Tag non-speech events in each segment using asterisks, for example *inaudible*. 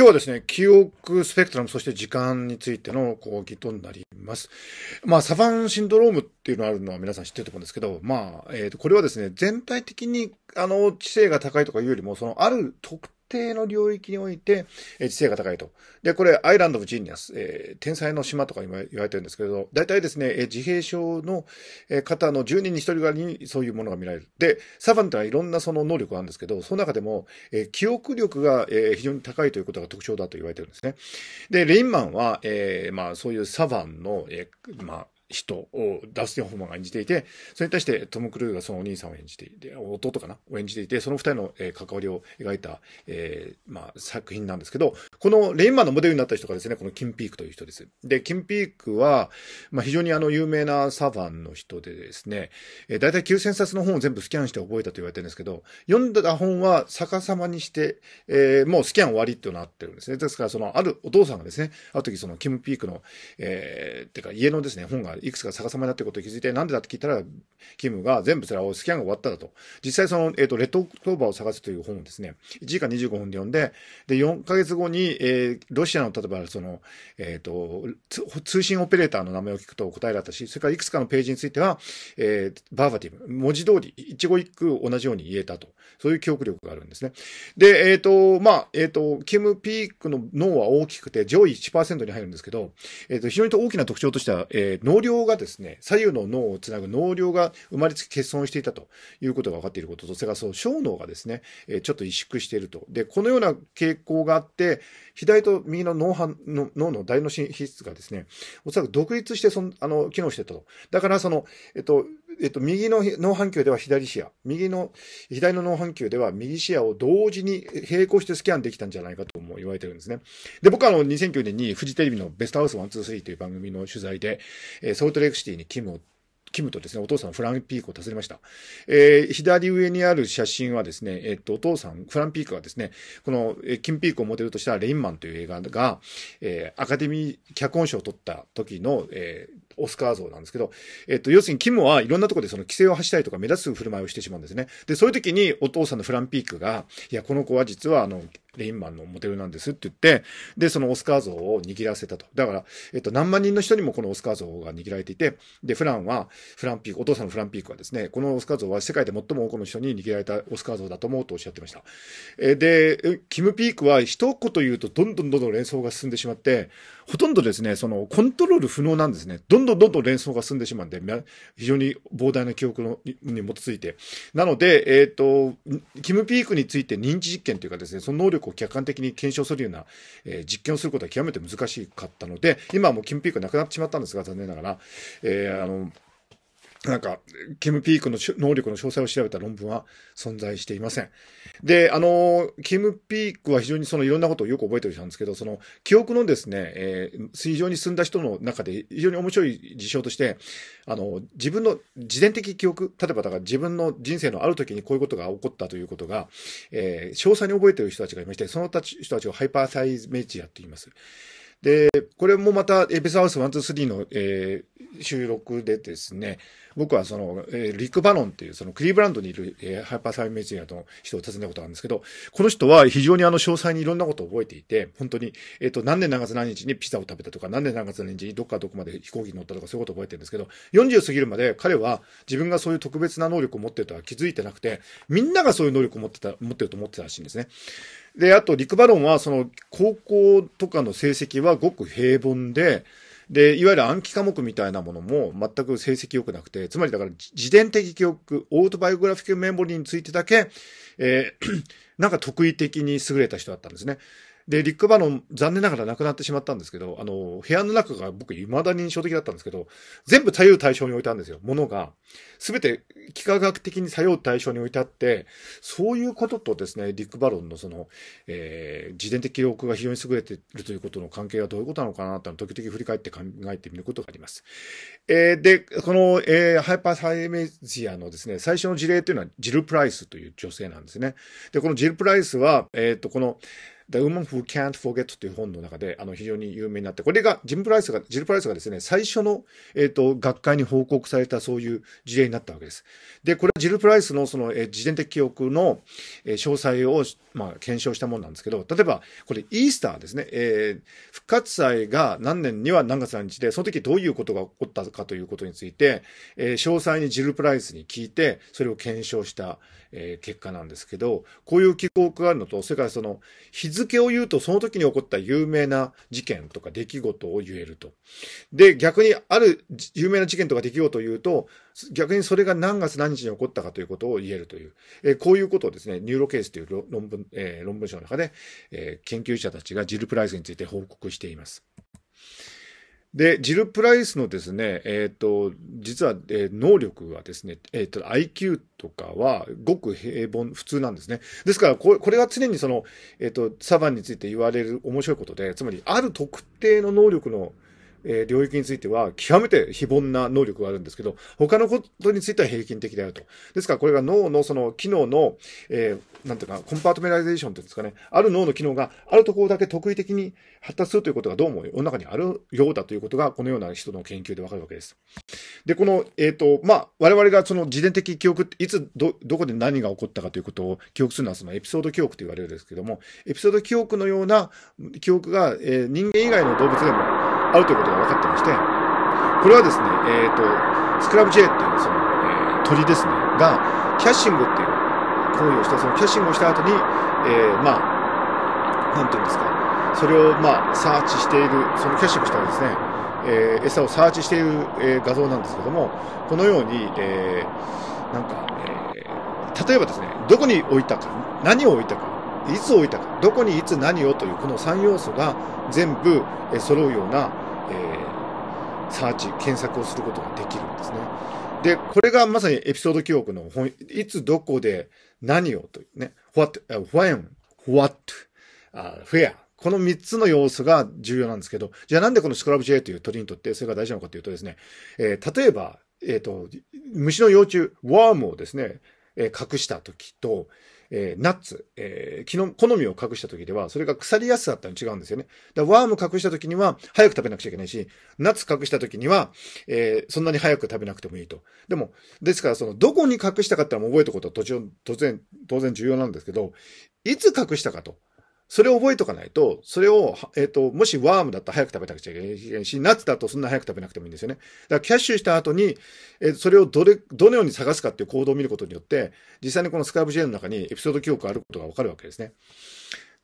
今日はですね、記憶スペクトラム、そして時間についての講義となります。まあ、サファンシンドロームっていうのがあるのは皆さん知ってると思うんですけど、まあ、えっ、ー、と、これはですね、全体的に、あの、知性が高いとかいうよりも、その、ある特定の領域において、え知性が高いと。で、これ、アイランド・オブ・ジーニアス、えー、天才の島とか今言われてるんですけど、大体ですね、え自閉症の、え方の10人に1人ぐらいにそういうものが見られる。で、サバンってはいろんなその能力があるんですけど、その中でも、え記憶力が、え非常に高いということが特徴だと言われてるんですね。で、レインマンは、えー、まあ、そういうサバンの、えー、まあ、人をダスティン・ホフマンが演じていて、それに対してトム・クルーズがそのお兄さんを演じていて、弟かなを演じていて、その二人の、関わりを描いた、えー、まあ、作品なんですけど、このレインマンのモデルになった人がですね、このキン・ピークという人です。で、キン・ピークは、まあ、非常にあの、有名なサヴァンの人でですね、えー、大体9000冊の本を全部スキャンして覚えたと言われてるんですけど、読んだ本は逆さまにして、えー、もうスキャン終わりってなってるんですね。ですから、その、あるお父さんがですね、ある時そのキン・ピークの、えー、てか家のですね、本がいくつか逆さまになってることに気づいて、なんでだって聞いたら、キムが全部それはスキャンが終わっただと。実際その、えっ、ー、と、レッドオクトーバーを探すという本をですね、1時間25分で読んで、で、4ヶ月後に、えー、ロシアの、例えばその、えっ、ー、と、通信オペレーターの名前を聞くと答えだったし、それからいくつかのページについては、えー、バーバティブ、文字通り、一語一句同じように言えたと。そういう記憶力があるんですね。で、えっ、ー、と、まあ、えっ、ー、と、キム・ピークの脳は大きくて、上位1%に入るんですけど、えっ、ー、と、非常に大きな特徴としては、えー、能力量がですね、左右の脳をつなぐ脳量が生まれつき欠損していたということが分かっていることと、それからその小脳がですね、えちょっと萎縮していると。で、このような傾向があって、左と右の脳波の脳の大脳皮質がですね、おそらく独立してそのあの機能してたと。だからその、えっと、えっと、右の脳半球では左視野、右の、左の脳半球では右視野を同時に並行してスキャンできたんじゃないかとも言われてるんですね。で、僕はあの、2009年にフジテレビのベストハウス123という番組の取材で、えー、ソルトレイクシティに勤務をキムとですね、お父さんフランピークを訪ねました。えー、左上にある写真はですね、えっと、お父さん、フランピークはですね、この、えキムピークをモデルとしたレインマンという映画が、えー、アカデミー脚本賞を取った時の、えー、オスカー像なんですけど、えっと、要するにキムはいろんなとこでその規制を発したりとか目立つ振る舞いをしてしまうんですね。で、そういう時にお父さんのフランピークが、いや、この子は実はあの、レインマンのモデルなんですって言って、で、そのオスカー像を握らせたと。だから、えっと、何万人の人にもこのオスカー像が握られていて、で、フランは、フランピーク、お父さんのフランピークはですね、このオスカー像は世界で最も多くの人に握られたオスカー像だと思うとおっしゃってました。えで、キムピークは一言言うと、どんどんどんどん連想が進んでしまって、ほとんどですね、その、コントロール不能なんですね。どんどんどんどん連想が進んでしまうんで、非常に膨大な記憶のに基づいて。なので、えっ、と、キムピークについて認知実験というかですね、その能力力を客観的に検証するような、えー、実験をすることは極めて難しかったので、今はもう金ピークなくなってしまったんですが、残念ながら、えー、あの、なんか、キム・ピークの能力の詳細を調べた論文は存在していません。で、あの、キム・ピークは非常にそのいろんなことをよく覚えてる人なんですけど、その記憶のですね、えー、非常に進んだ人の中で非常に面白い事象として、あの、自分の自伝的記憶、例えばだから自分の人生のある時にこういうことが起こったということが、えー、詳細に覚えてる人たちがいまして、その人たちをハイパーサイメチアと言います。で、これもまたエピスハウス123の、えー、収録でですね、僕はその、えー、リック・バロンっていうそのクリーブランドにいる、えー、ハイパーサイメージアの人を訪ねたことがあるんですけど、この人は非常にあの詳細にいろんなことを覚えていて、本当に、えっ、ー、と、何年何月何日にピザを食べたとか、何年何月何日にどっかどこまで飛行機に乗ったとかそういうことを覚えてるんですけど、40過ぎるまで彼は自分がそういう特別な能力を持ってるとは気づいてなくて、みんながそういう能力を持ってた、持ってると思ってたらしいんですね。で、あと、リクバロンは、その、高校とかの成績はごく平凡で、で、いわゆる暗記科目みたいなものも全く成績良くなくて、つまりだから自伝的記憶、オートバイオグラフィックメモリーについてだけ、えー、*clears throat* なんか得意的に優れた人だったんですね。で、リック・バロン、残念ながら亡くなってしまったんですけど、あの、部屋の中が僕、未だに印象的だったんですけど、全部左右対称に置いたんですよ、ものが。すべて、幾何学的に左右対称に置いてあって、そういうこととですね、リック・バロンのその、えー、自伝的記憶が非常に優れているということの関係はどういうことなのかなって、時々振り返って考えてみることがあります。えー、で、この、えー、ハイパーサイメジアのですね、最初の事例というのは、ジル・プライスという女性なんですね。で、このジル・プライスは、えっ、ー、と、この、The Woman Who Can't Forget という本の中で、あの、非常に有名になって、これが、ジム・プライスが、ジル・プライスがですね、最初の、えっ、ー、と、学会に報告されたそういう事例になったわけです。で、これはジル・プライスのその、えー、自伝的記憶の、えー、詳細を、まあ、検証したものなんですけど、例えば、これ、イースターですね、えー、復活祭が何年には何月何日で、その時どういうことが起こったかということについて、えー、詳細にジル・プライスに聞いて、それを検証した。えー、結果なんですけど、こういう記憶があるのと、それからその日付を言うとその時に起こった有名な事件とか出来事を言えると。で、逆にある有名な事件とか出来事を言うと、逆にそれが何月何日に起こったかということを言えるという、えー、こういうことをですね、ニューロケースという論文、えー、論文書の中で、え研究者たちがジルプライスについて報告しています。で、ジル・プライスのですね、えっ、ー、と、実は、えー、能力はですね、えっ、ー、と、IQ とかは、ごく平凡、普通なんですね。ですからこれ、これは常にその、えっ、と、サバンについて言われる面白いことで、つまり、ある特定の能力の、えー、領域については極めて非凡な能力があるんですけど、他のことについては平均的であると。ですからこれが脳のその機能の、えー、なんていうか、コンパートメライゼーションというんですかね、ある脳の機能があるところだけ特異的に発達するということがどうも世の中にあるようだということが、このような人の研究でわかるわけです。で、この、えっ、ー、と、まあ、我々がその自伝的記憶いつど、どこで何が起こったかということを記憶するのはそのエピソード記憶と言われるんですけども、エピソード記憶のような記憶が、えー、人間以外の動物でも、合うということが分かってまして、これはですね、えっ、ー、と、スクラブ J っていうその、えー、鳥ですね、が、キャッシングっていう行為をした、そのキャッシングをした後に、えー、まあ、なんていうんですか、それをまあ、サーチしている、そのキャッシングしたですね、えー、餌をサーチしている、えー、画像なんですけども、このように、えー、なんか、えー、例えばですね、どこに置いたか、何を置いたか、いつ置いたか、どこにいつ何をというこの3要素が全部揃うような、えー、サーチ、検索をすることができるんですね。で、これがまさにエピソード記憶の本、いつどこで何をというね、what, when, what, where この3つの要素が重要なんですけど、じゃあなんでこのスクラブ J という鳥にとってそれが大事なのかというとですね、えー、例えば、えっ、ー、と、虫の幼虫、ワームをですね、え隠した時と、えー、ナッツ、えー、気の、好みを隠した時では、それが腐りやすさったの違うんですよね。だワーム隠した時には、早く食べなくちゃいけないし、ナッツ隠した時には、えー、そんなに早く食べなくてもいいと。でも、ですから、その、どこに隠したかってのも覚えておくことは途中、突然、当然重要なんですけど、いつ隠したかと。それを覚えとかないと、それを、えっ、ー、と、もしワームだったら早く食べなくちゃいけないし、ナッツだとそんな早く食べなくてもいいんですよね。だからキャッシュした後に、えー、それをどれ、どのように探すかっていう行動を見ることによって、実際にこのスカイブ J の中にエピソード記憶があることがわかるわけですね。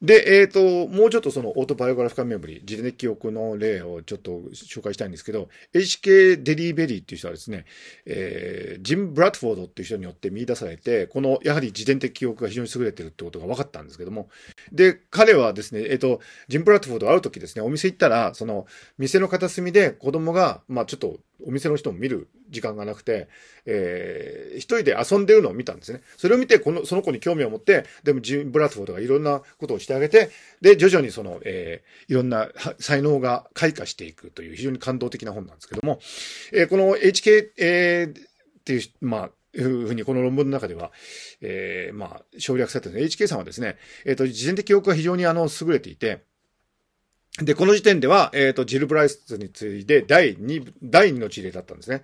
で、えっ、ー、と、もうちょっとそのオートバイオグラフィカメモリー、自伝的記憶の例をちょっと紹介したいんですけど、HK デリーベリーっていう人はですね、えー、ジム・ブラッドフォードっていう人によって見出されて、この、やはり自伝的記憶が非常に優れてるってことが分かったんですけども、で、彼はですね、えっ、ー、と、ジム・ブラッドフォードある時ですね、お店行ったら、その、店の片隅で子供が、まあちょっと、お店の人も見る時間がなくて、えー、一人で遊んでるのを見たんですね。それを見て、この、その子に興味を持って、でもジム・ブラッドフォードがいろんなことをしてあげて、で、徐々にその、えー、いろんな才能が開花していくという非常に感動的な本なんですけども、えー、この HK、えー、っていう、まあ、いうふうにこの論文の中では、えー、まあ、省略されてる HK さんはですね、えっ、ー、と、事前的記憶が非常にあの、優れていて、で、この時点では、えっ、ー、と、ジル・ブライスに次いで第2、第2の事例だったんですね。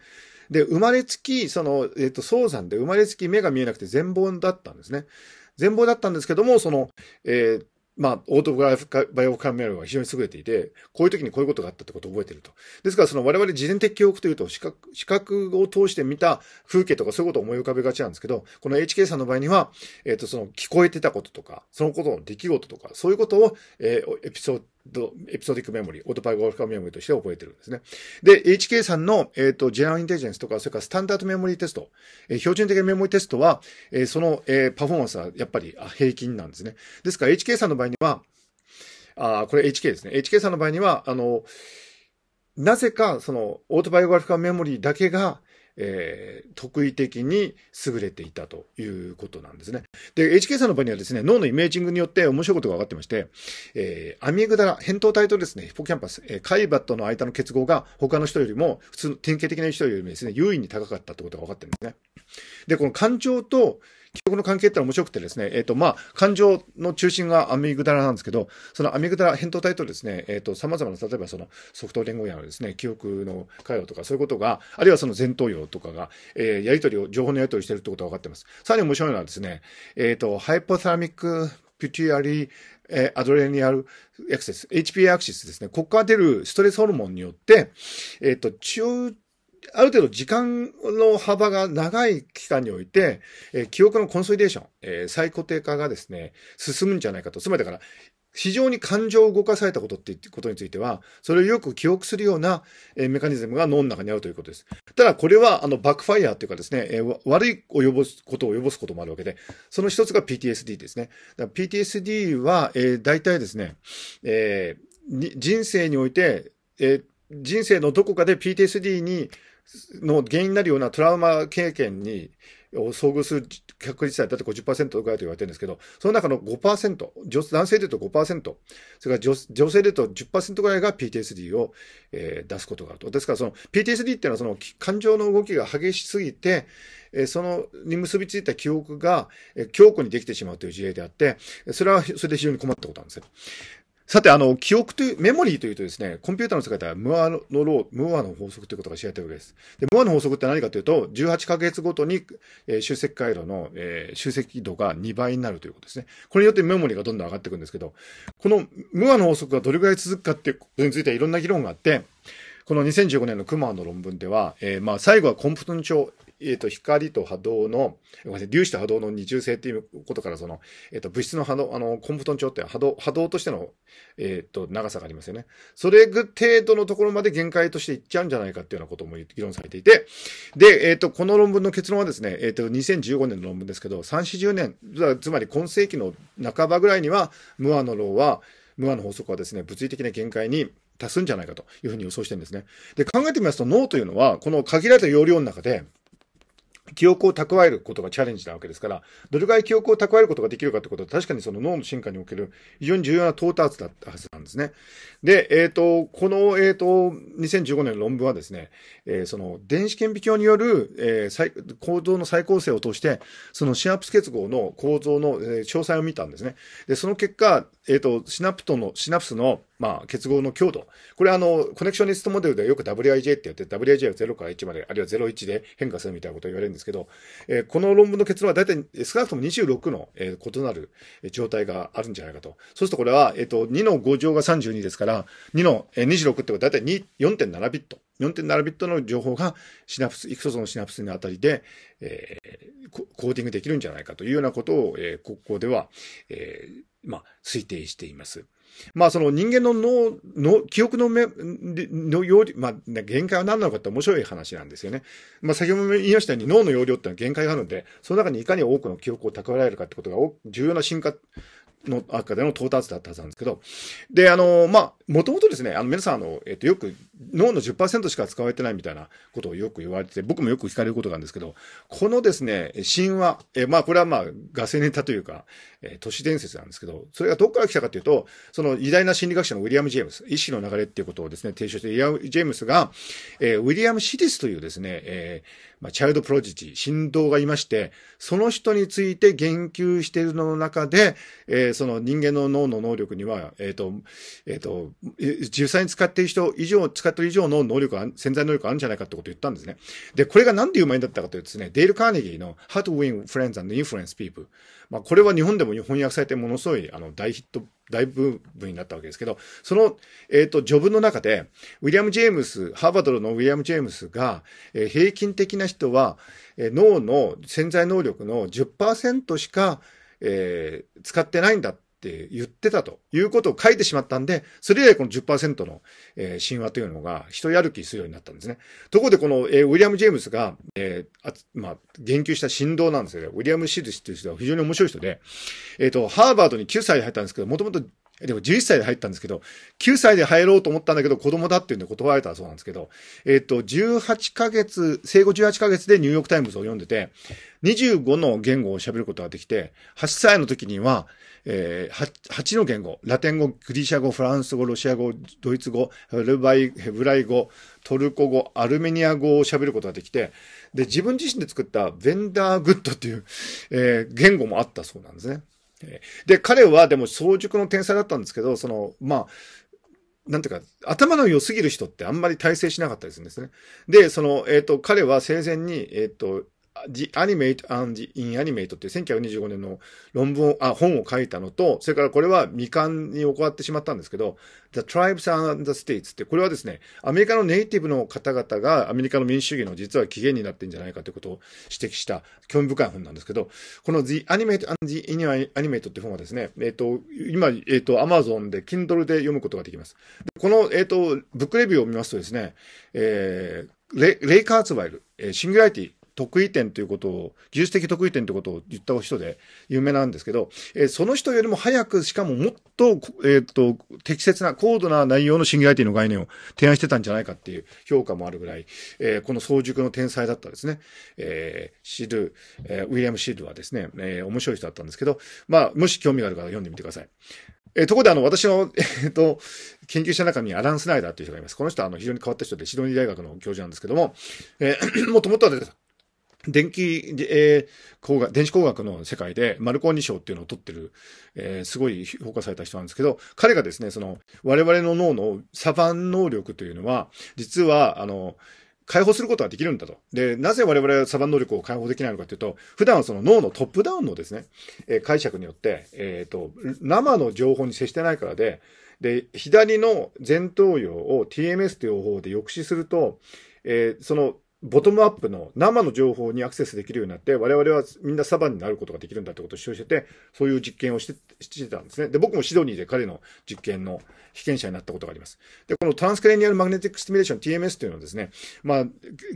で、生まれつき、その、えっ、ー、と、早産で生まれつき目が見えなくて全貌だったんですね。全貌だったんですけども、その、えー、まあ、オートバイオカメラが非常に優れていて、こういう時にこういうことがあったってことを覚えてると。ですから、その我々事前的記憶というと、視覚、視覚を通して見た風景とかそういうことを思い浮かべがちなんですけど、この HK さんの場合には、えっ、ー、と、その聞こえてたこととか、そのことの出来事とか、そういうことを、えー、エピソーエピソディックメモリー、オートパイゴーフカメモリーとして覚えてるんですね。で、HK さんの、えっ、ー、と、ジェネラルインテリジェンスとか、それからスタンダードメモリーテスト、えー、標準的なメモリーテストは、えー、その、えー、パフォーマンスはやっぱり平均なんですね。ですから HK さんの場合には、あこれ HK ですね。HK さんの場合には、あの、なぜか、その、オートバイオグラフィカルメモリーだけが、えー、特異的に優れていたということなんですね。で、HK さんの場合にはですね、脳のイメージングによって面白いことが分かってまして、えー、アミエグダラ、扁桃体とですね、ヒポキャンパス、えー、海馬との間の結合が他の人よりも、普通の典型的な人よりもですね、優位に高かったってことが分かってるんですね。で、この感情と、記憶の関係ってのは面白くてですね、えっ、ー、と、まあ、感情の中心がアミグダラなんですけど、そのアミグダラ、扁桃体とですね、えっ、ー、と、様々な、例えばそのソフト連合やのですね、記憶の回路とかそういうことが、あるいはその前頭葉とかが、えー、やり取りを、情報のやり取りしてるってことが分かってます。さらに面白いのはですね、えっ、ー、と、ハイポサラミックピュティアリー、えー、アドレニアルエクセス、HPA アクシスですね。ここから出るストレスホルモンによって、えっ、ー、と、中ある程度時間の幅が長い期間において、えー、記憶のコンソリデーション、えー、再固定化がですね、進むんじゃないかと。つまりだから、非常に感情を動かされたことってことについては、それをよく記憶するような、メカニズムが脳の中にあるということです。ただこれは、あの、バックファイアというかですね、悪いを及ぼすことを及ぼすこともあるわけで、その一つが PTSD ですね。PTSD は、えー、大体ですね、えー、人生において、えー、人生のどこかで PTSD にの原因になるようなトラウマ経験に遭遇する確率はだって50%ぐらいと言われてるんですけど、その中の5%、女男性で言うと5%、それから女女性で言うと10%ぐらいが PTSD を、えー、出すことがあると。ですからその PTSD っていうのはその感情の動きが激しすぎて、えー、そのに結びついた記憶が、えー、強固にできてしまうという事例であって、それはそれで非常に困ったことなんですよ。さて、あの、記憶という、メモリーというとですね、コンピューターの世界ではムアのロー、ムアの法則ということが知られているわけです。で、ムアの法則って何かというと、18ヶ月ごとに、えー、集積回路の、えー、集積度が2倍になるということですね。これによってメモリーがどんどん上がっていくんですけど、このムアの法則がどれくらい続くかっていうことについてはいろんな議論があって、この2015年のクマの論文では、えー、まあ最後はコンプトン調、えっ、ー、と、光と波動の、粒子と波動の二重性っていうことから、その、えっ、ー、と、物質の波動、あの、コンプトン調って波動、波動としての、えっ、ー、と、長さがありますよね。それぐ程度のところまで限界としていっちゃうんじゃないかっていうようなことも議論されていて、で、えっ、と、この論文の結論はですね、えっ、と、2015年の論文ですけど、3、40年、つまり今世紀の半ばぐらいには、ムアの論は、ムアの法則はですね、物理的な限界に達すんじゃないかというふうに予想してるんですね。で、考えてみますと脳というのは、この限られた容量の中で、記憶を蓄えることがチャレンジなわけですから、どれくらい記憶を蓄えることができるかってことは、確かにその脳の進化における非常に重要な到達だったはずなんですね。で、えっ、ー、と、この、えっ、ー、と、2015年の論文はですね、えー、その電子顕微鏡による、えー、構造の再構成を通して、そのシナプス結合の構造の、えー、詳細を見たんですね。で、その結果、えっ、ー、と、シナプトの、シナプスの、まあ、結合の強度。これあの、コネクショニストモデルではよく WIJ ってやって、WIJ は0から1まで、あるいは01で変化するみたいなことを言われるんですけど、えー、この論文の結論は大体少なくとも26の、えー、異なる状態があるんじゃないかと。そうするとこれは、えっ、ー、と、2の5乗が32ですから、2の、えー、26ってことは大体4.7ビット。4.7ビットの情報がシナプス、イクソのシナプスにあたりで、えー、コーティングできるんじゃないかというようなことを、えー、ここでは、えー、まあ、推定しています。まあその人間の脳脳、記憶のめの容量、まあ、ね、限界は何なのかって面白い話なんですよね。まあ先ほども言いましたように脳の容量ってのは限界があるんで、その中にいかに多くの記憶を蓄えられるかってことが重要な進化の中での到達だったはずなんですけど、で、あの、まあ、もともとですね、あの皆さん、あの、えっと、よく脳の10%しか使われてないみたいなことをよく言われて、僕もよく聞かれることがあるんですけど、このですね、神話、えまあこれはまあ、ガセネタというか、え都市伝説なんですけど、それがどこから来たかというと、その偉大な心理学者のウィリアム・ジェームス、意思の流れっていうことをですね、提唱して、ウィリアム・ジェームスが、えウィリアム・シディスというですね、えまあ、チャイルド・プロジティ、神道がいまして、その人について言及しているのの中で、えー、その人間の脳の能力には、えっ、ー、と、えっ、ー、と、実際に使っている人以上使ってっ以上の能力が、潜在能力があるんじゃないかってことを言ったんですね。で、これがなんで有名だったかというとですね、デール・カーネギーの How to Win Friends and Influence People。まあ、これは日本でも翻訳されてものすごい、あの、大ヒット、大部分になったわけですけど、その、えっ、ー、と、序文の中で、ウィリアム・ジェームス、ハーバードのウィリアム・ジェームスが、えー、平均的な人は、えー、脳の潜在能力の10%しか、えー、使ってないんだっって言ってたということを書いてしまったんで、それ以来この10%の、えー、神話というのが一やる気するようになったんですね。ところでこの、えー、ウィリアム・ジェームスが、えーあまあ、言及した振動なんですけど、ウィリアム・シルシという人は非常に面白い人で、えっ、ー、と、ハーバードに9歳で入ったんですけど、もともとでも11歳で入ったんですけど、9歳で入ろうと思ったんだけど、子供だっていうんで断られたそうなんですけど、えっ、ー、と、18ヶ月、生後18ヶ月でニューヨークタイムズを読んでて、25の言語を喋ることができて、8歳の時には、えー、8の言語、ラテン語、グリシャ語、フランス語、ロシア語、ドイツ語、ヘルバイ、ヘブライ語、トルコ語、アルメニア語を喋ることができて、で、自分自身で作ったベンダーグッドっていう、えー、言語もあったそうなんですね。で、彼はでも早熟の天才だったんですけど、その、まあ、なんていうか、頭の良すぎる人ってあんまり体制しなかったりするんですね。で、その、えっ、ー、と、彼は生前に、えっ、ー、と、The Animate and the Inanimate って1925年の論文を、あ、本を書いたのと、それからこれは未完に行ってしまったんですけど、The Tribes and the States って、これはですね、アメリカのネイティブの方々がアメリカの民主主義の実は起源になってんじゃないかということを指摘した興味深い本なんですけど、この The Animate and the Inanimate って本はですね、えっ、ー、と、今、えっ、ー、と、Amazon で Kindle で読むことができます。この、えっ、ー、と、ブックレビューを見ますとですね、えーレレイカーツワイル、えー、シングライティ得意点ということを、技術的得意点ということを言った人で有名なんですけど、えー、その人よりも早く、しかももっと、えっ、ー、と、適切な、高度な内容のシンギュラリティの概念を提案してたんじゃないかっていう評価もあるぐらい、えー、この早熟の天才だったですね、えー、シル、えー、ウィリアム・シルはですね、えー、面白い人だったんですけど、まあ、もし興味がある方読んでみてください。えー、ところで、あの、私の、えっ、ー、と、研究者の中にアラン・スナイダーという人がいます。この人は、あの、非常に変わった人で、シドニー大学の教授なんですけども、えー、もともとは電気、えー、工学、電子工学の世界でマルコーニ賞っていうのを取ってる、えー、すごい評価された人なんですけど、彼がですね、その、我々の脳のサバン能力というのは、実は、あの、解放することができるんだと。で、なぜ我々はサバン能力を解放できないのかというと、普段はその脳のトップダウンのですね、えー、解釈によって、えっ、ー、と、生の情報に接してないからで、で、左の前頭葉を TMS という方法で抑止すると、えー、そのボトムアップの生の情報にアクセスできるようになって、我々はみんなサバンになることができるんだってことを主張してて、そういう実験をしてしてたんですね。で、僕もシドニーで彼の実験の被験者になったことがあります。で、このトランスクレニアルマグネティックスティミュレーション TMS というのはですね、まあ、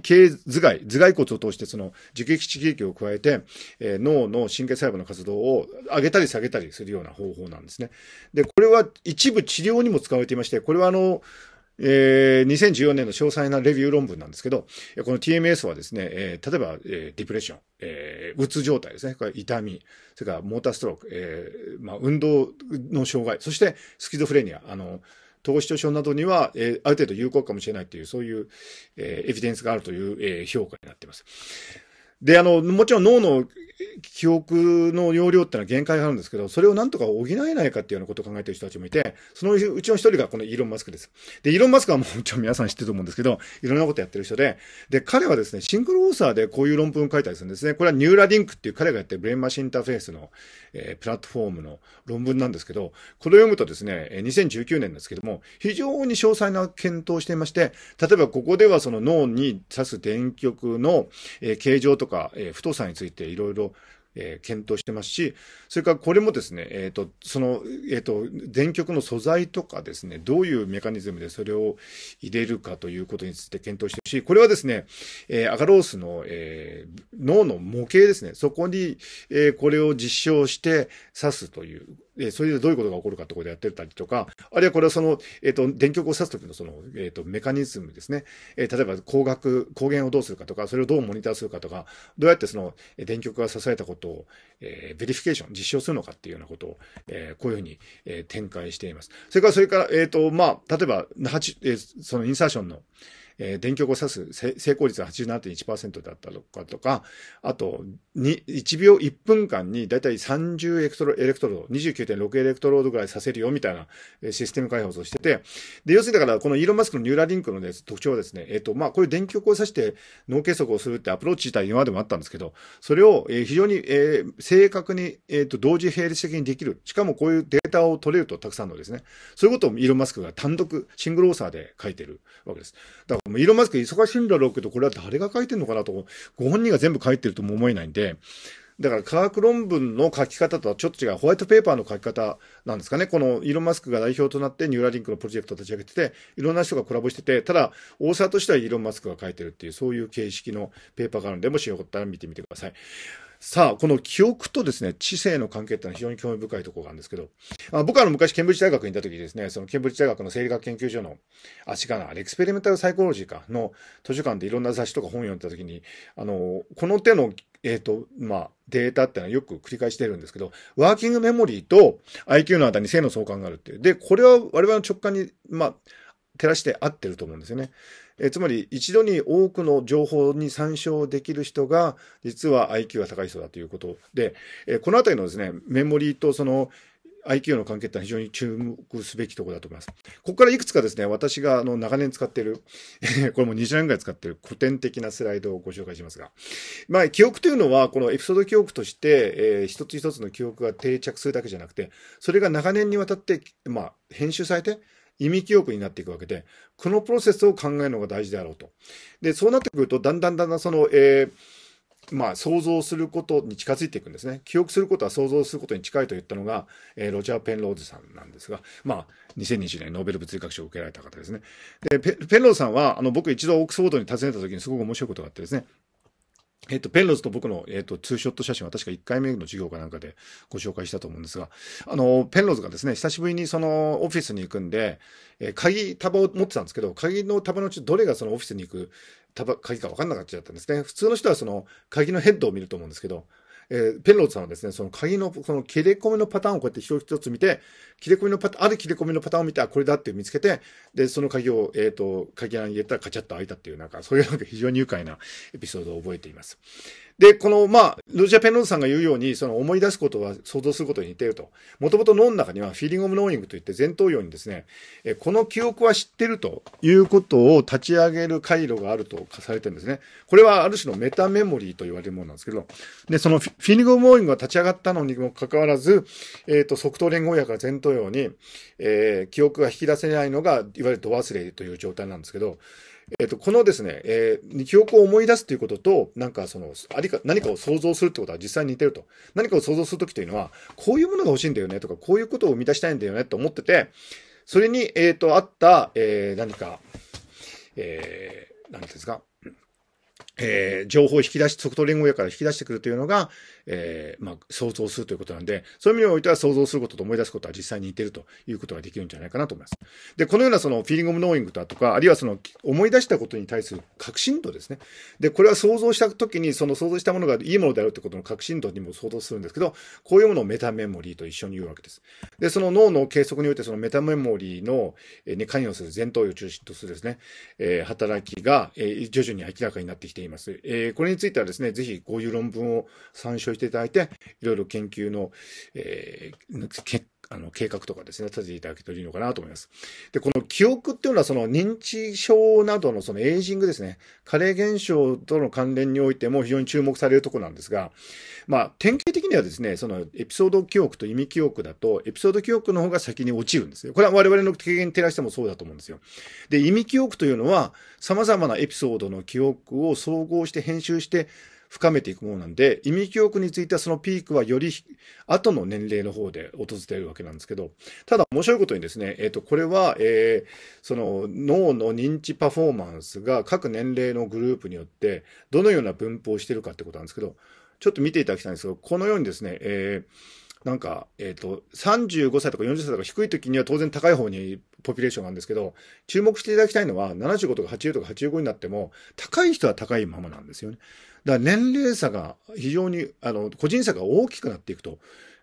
頸頭蓋、頭蓋骨を通してその受激刺激を加えて、えー、脳の神経細胞の活動を上げたり下げたりするような方法なんですね。で、これは一部治療にも使われていまして、これはあの、えー、2014年の詳細なレビュー論文なんですけど、この TMS はですね、えー、例えば、えー、ディプレッション、えー、うつ状態ですね、これ痛み、それからモーターストローク、えーまあ、運動の障害、そしてスキゾフレニア、あの、資合症などには、えー、ある程度有効かもしれないという、そういう、えー、エビデンスがあるという、えー、評価になっています。で、あの、もちろん脳の記憶の容量ってのは限界があるんですけど、それをなんとか補えないかっていうようなことを考えてる人たちもいて、そのうちの一人がこのイーロン・マスクです。で、イーロン・マスクはもうちょ皆さん知ってると思うんですけど、いろんなことやってる人で、で、彼はですね、シングルオーサーでこういう論文を書いたりするんですね。これはニューラリンクっていう彼がやってるブレインマシンインターフェースの、えー、プラットフォームの論文なんですけど、これを読むとですね、2019年ですけども、非常に詳細な検討していまして、例えばここではその脳に刺す電極の、えー、形状とか、えー、太さについていろいろえー、検討してますし、それからこれもですね、えっ、ー、と、その、えっ、ー、と、電極の素材とかですね、どういうメカニズムでそれを入れるかということについて検討してるし、これはですね、えー、アガロースの、えー、脳の模型ですね、そこに、えー、これを実証して刺すという、えそれでどういうことが起こるかってことをやってたりとか、あるいはこれはその、えっ、と、電極を刺す時のその、えっ、と、メカニズムですね。え例えば、光学、光源をどうするかとか、それをどうモニターするかとか、どうやってその、電極が支えたことを、えー、ベリフィケーション、実証するのかっていうようなことを、えー、こういうふうに、えー、展開しています。それから、それから、えっ、と、まあ、例えば、えー、そのインサーションの、えー、電極を刺す成功率が87.1%だったとかとか、あと、1秒、1分間にだいたい30エクトロ、エレクトロード、29.6エレクトロードぐらいさせるよみたいなシステム開発をしてて、で、要するにだから、このイーロン・マスクのニューラリンクの、ね、特徴はですね、えっ、ー、と、まあ、こういう電極を刺して脳計測をするってアプローチ自体今までもあったんですけど、それを、非常に、えー、正確に、えっ、ー、と、同時並列的にできる。しかもこういうデータを取れるとたくさんのですね、そういうことをイーロン・マスクが単独、シングルオーサーで書いてるわけです。だかイーロン・マスク忙しいんだろうけど、これは誰が書いてるのかなと、ご本人が全部書いてるとも思えないんで、だから科学論文の書き方とはちょっと違う、ホワイトペーパーの書き方なんですかね。このイーロン・マスクが代表となってニューラリンクのプロジェクトを立ち上げてて、いろんな人がコラボしてて、ただ、大沢としてはイーロン・マスクが書いてるっていう、そういう形式のペーパーがあるので、もしよかったら見てみてください。さあ、この記憶とですね、知性の関係ってのは非常に興味深いところがあるんですけど、あ僕はあの昔、ケンブリッジ大学にいた時にですね、そのケンブリッジ大学の生理学研究所の、あ、違うな、エクスペリメンタルサイコロジーか、の図書館でいろんな雑誌とか本を読んだ時に、あの、この手の、えっ、ー、と、まあ、データってのはよく繰り返してるんですけど、ワーキングメモリーと IQ のありに性の相関があるっていう。で、これは我々の直感に、まあ、照らして合ってると思うんですよね。えつまり一度に多くの情報に参照できる人が実は IQ が高い人だということで、えこのあたりのですねメモリーとその IQ の関係って非常に注目すべきところだと思います。ここからいくつかですね、私があの長年使っている *laughs* これも20年ぐらい使っている古典的なスライドをご紹介しますが、まあ、記憶というのは、このエピソード記憶として、えー、一つ一つの記憶が定着するだけじゃなくて、それが長年にわたって、まあ、編集されて、意味記憶になっていくわけで、このプロセスを考えるのが大事であろうと。で、そうなってくると、だんだんだんだんその、えー、まあ、想像することに近づいていくんですね。記憶することは想像することに近いと言ったのが、えー、ロジャー・ペンローズさんなんですが、まあ、2020年ノーベル物理学賞を受けられた方ですね。で、ペンローズさんは、あの、僕一度オークスフォードに訪ねた時にすごく面白いことがあってですね、えっと、ペンローズと僕の、えっと、ツーショット写真は確か1回目の授業かなんかでご紹介したと思うんですが、あの、ペンローズがですね、久しぶりにそのオフィスに行くんで、えー、鍵束を持ってたんですけど、鍵の束のうちどれがそのオフィスに行く束、鍵か分かんなかっちゃったんですね。普通の人はその鍵のヘッドを見ると思うんですけど、えー、ペンローズさんはですね、その鍵の、その切れ込みのパターンをこうやって一つ一つ見て、切れ込みのパターン、ある切れ込みのパターンを見て、あ、これだって見つけて、で、その鍵を、えっ、ー、と、鍵穴に入れたらカチャッと開いたっていう、なんか、そういうなんか非常に愉快なエピソードを覚えています。で、この、まあ、ルジャペンローさんが言うように、その思い出すことは想像することに似ていると。もともと脳の中にはフィーリング・オブ・ノーイングといって前頭葉にですね、えこの記憶は知ってるということを立ち上げる回路があるとされてるんですね。これはある種のメタメモリーと言われるものなんですけど、で、そのフィーリング・オブ・ノーイングが立ち上がったのにもかかわらず、えっ、ー、と、即答連合訳が前頭葉に、えー、記憶が引き出せないのが、いわゆる度忘れという状態なんですけど、えっ、と、このですね、えー、記憶を思い出すということと、なんかその、ありか、何かを想像するってことは実際に似てると。何かを想像するときというのは、こういうものが欲しいんだよねとか、こういうことを生み出したいんだよねと思ってて、それに、えっ、ー、と、あった、えー、何か、えー、何ですか、えー、情報を引き出し、ソ答トン語やから引き出してくるというのが、えー、まあ、想像するということなんで、そういう意味においては想像することと思い出すことは実際に似てるということができるんじゃないかなと思います。で、このようなそのフィーリングオブノーイングだとか、あるいはその思い出したことに対する確信度ですね。で、これは想像したときに、その想像したものがいいものであるってことの確信度にも想像するんですけど、こういうものをメタメモリーと一緒に言うわけです。で、その脳の計測において、そのメタメモリーの、えー、に関与する前頭葉を中心とするですね、えー、働きが、えー、徐々に明らかになってきています。えー、これについてはですね、ぜひこういう論文を参照していただいて、いろいろ研究の、えー、あの計画とかですね、立てていただけるといいのかなと思います。で、この記憶っていうのは、その認知症などのそのエイジングですね、加齢現象との関連においても非常に注目されるとこなんですが、まあ、典型的にはですね、そのエピソード記憶と意味記憶だと、エピソード記憶の方が先に落ちるんですよ。これは我々の経験に照らしてもそうだと思うんですよ。で、意味記憶というのは、様々なエピソードの記憶を総合して編集して、深めていくものなんで、意味記憶についてはそのピークはより後の年齢の方で訪れるわけなんですけど、ただ面白いことにですね、えっ、ー、と、これは、えー、その脳の認知パフォーマンスが各年齢のグループによってどのような分布をしているかってことなんですけど、ちょっと見ていただきたいんですけど、このようにですね、えーなんか、えっ、ー、と、35歳とか40歳とか低い時には当然高い方にポピュレーションなんですけど、注目していただきたいのは75とか80とか85になっても、高い人は高いままなんですよね。だから年齢差が非常に、あの、個人差が大きくなっていくと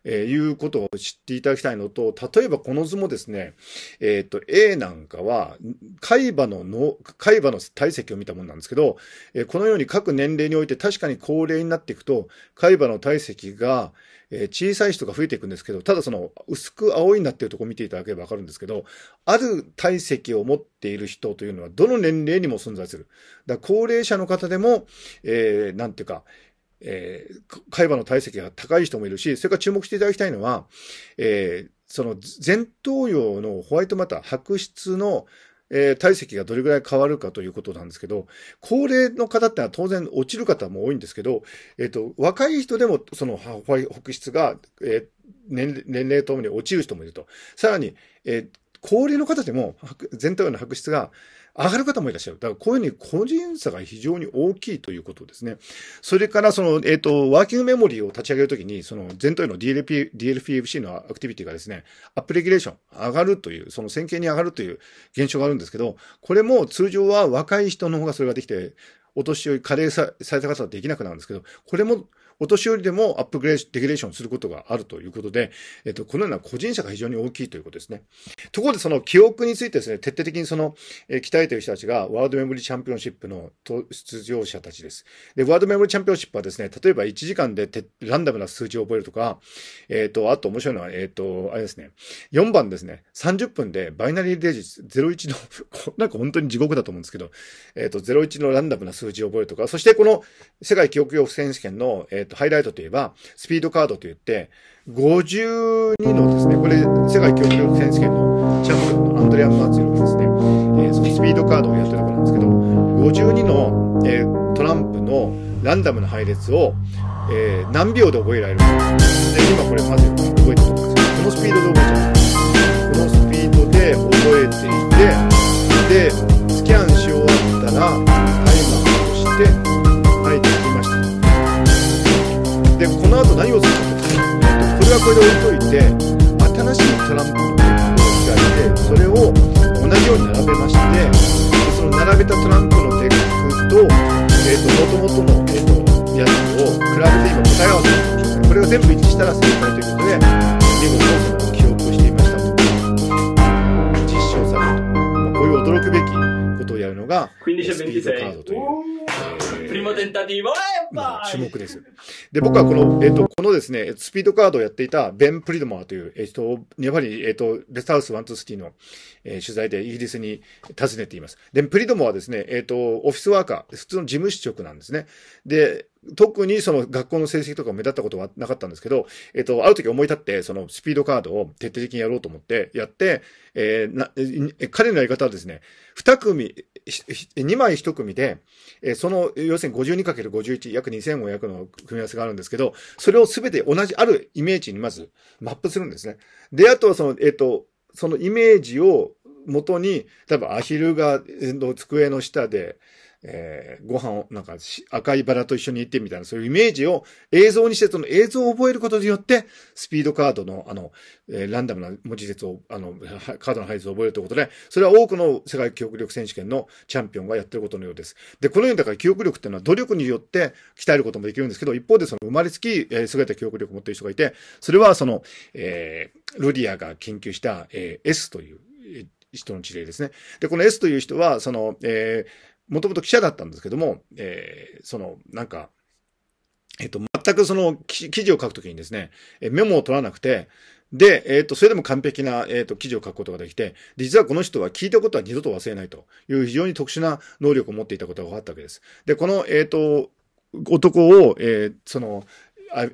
えー、いうことを知っていただきたいのと、例えばこの図もですね、えっ、ー、と、A なんかは、海馬のの、海馬の体積を見たものなんですけど、えー、このように各年齢において確かに高齢になっていくと、海馬の体積が、え小さい人が増えていくんですけど、ただその薄く青いになっているところを見ていただければわかるんですけど、ある体積を持っている人というのはどの年齢にも存在する。だ高齢者の方でも、えー、なんていうか、えー、海馬の体積が高い人もいるし、それから注目していただきたいのは、えー、その前頭葉のホワイトマター、白質のえー、体積がどれぐらい変わるかということなんですけど、高齢の方ってのは当然落ちる方も多いんですけど、えっ、ー、と、若い人でもそのホ白質が、えー、年年齢ともに落ちる人もいると。さらに、えー、高齢の方でも前頭葉の白質が上がる方もいらっしゃる。だからこういうふうに個人差が非常に大きいということですね。それからその、えっ、ー、と、ワーキングメモリーを立ち上げるときに、その前頭への DLP、DLPFC のアクティビティがですね、アップレギュレーション、上がるという、その線形に上がるという現象があるんですけど、これも通常は若い人の方がそれができて、お年寄り、加齢された方はできなくなるんですけど、これもお年寄りでもアップグレーデーションすることがあるということで、えっと、このような個人差が非常に大きいということですね。ところで、その記憶についてですね、徹底的にその、えー、鍛えている人たちが、ワールドメモリーチャンピオンシップの出場者たちです。で、ワールドメモリーチャンピオンシップはですね、例えば1時間でランダムな数字を覚えるとか、えっ、ー、と、あと面白いのは、えっ、ー、と、あれですね、4番ですね、30分でバイナリーデジス01の *laughs* なんか本当に地獄だと思うんですけど、えっ、ー、と、01のランダムな数字を覚えるとか、そしてこの世界記憶予選手権の、えっ、ー、と、と、ハイライトといえば、スピードカードといって、52のですね、これ、世界競技力選手権のチャンピオンのアンドレア・ン・マーツィロがですね、えー、そのスピードカードをやってたところなんですけど、52の、えー、トランプのランダムの配列を、えー、何秒で覚えられるか。で、今これマずツが覚えてると思うんですけど、このスピードで覚えちゃうんですこのスピードで覚えていて、で、スキャンし終わったら、タイマーをして、後何をするかとこれはこれで置いといて新しいトランプを使ってそれを同じように並べましてその並べたトランプのテックと,、えーと、と元々の、えーと、やつを比べて今答え合わせをこれが全部一致したら正解ということで見事の記憶をしていましたと実証されるとこういう驚くべきり合うのが、スピードカードという。プリモデンタディーはやまあ、注目です。で、僕はこの、えっと、このですね、スピードカードをやっていたベン・プリドマーという、えっと、やはり、えっと、レストウス・ワン・ツー・シティの、えー、取材でイギリスに訪ねています。で、プリドマーはですね、えっと、オフィスワーカー、普通の事務室職なんですね。で、特にその学校の成績とか目立ったことはなかったんですけど、えっと、ある時思い立って、そのスピードカードを徹底的にやろうと思ってやって、えー、な、え彼のやり方はですね、二組、2枚1組で、えその、要するに 52×51、約2500の組み合わせがあるんですけど、それをすべて同じ、あるイメージにまず、マップするんですね。で、あとはその、えっ、と、そのイメージを元に、例えばアヒルがの机の下で、えー、ご飯を、なんか赤いバラと一緒に行ってみたいな、そういうイメージを映像にして、その映像を覚えることによって、スピードカードの、あの、えー、ランダムな文字列を、あの、カードの配列を覚えるということで、それは多くの世界記憶力選手権のチャンピオンがやってることのようです。で、このようにだから記憶力っていうのは努力によって鍛えることもできるんですけど、一方でその生まれつき、えー、優れた記憶力を持っている人がいて、それはその、えー、ルディアが研究した、えー、S という、人の事例ですね。で、この S という人は、その、えー、もともと記者だったんですけども、えー、その、なんか、えっ、ー、と、全くその記事を書くときにですね、メモを取らなくて、で、えっ、ー、と、それでも完璧な、えっ、ー、と、記事を書くことができて、実はこの人は聞いたことは二度と忘れないという非常に特殊な能力を持っていたことが分かったわけです。で、この、えっ、と、男を、えそのあ、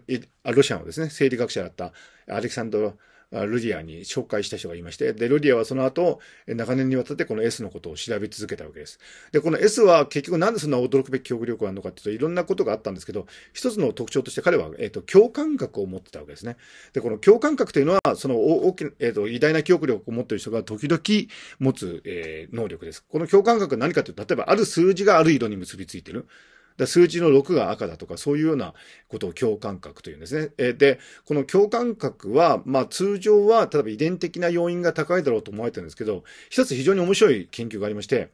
ロシアのですね、生理学者だったアレキサンドロ、ルディアに紹介した人がいまして、で、ルディアはその後、長年にわたってこの S のことを調べ続けたわけです。で、この S は結局なんでそんな驚くべき記憶力があるのかっていうと、いろんなことがあったんですけど、一つの特徴として彼は、えっ、ー、と、共感覚を持ってたわけですね。で、この共感覚というのは、その大きな、えっ、ー、と、偉大な記憶力を持っている人が時々持つ、えー、能力です。この共感覚は何かというと、例えばある数字がある色に結びついてる。だ数字の6が赤だとか、そういうようなことを共感覚というんですね。えで、この共感覚は、まあ通常は、例えば遺伝的な要因が高いだろうと思われてるんですけど、一つ非常に面白い研究がありまして、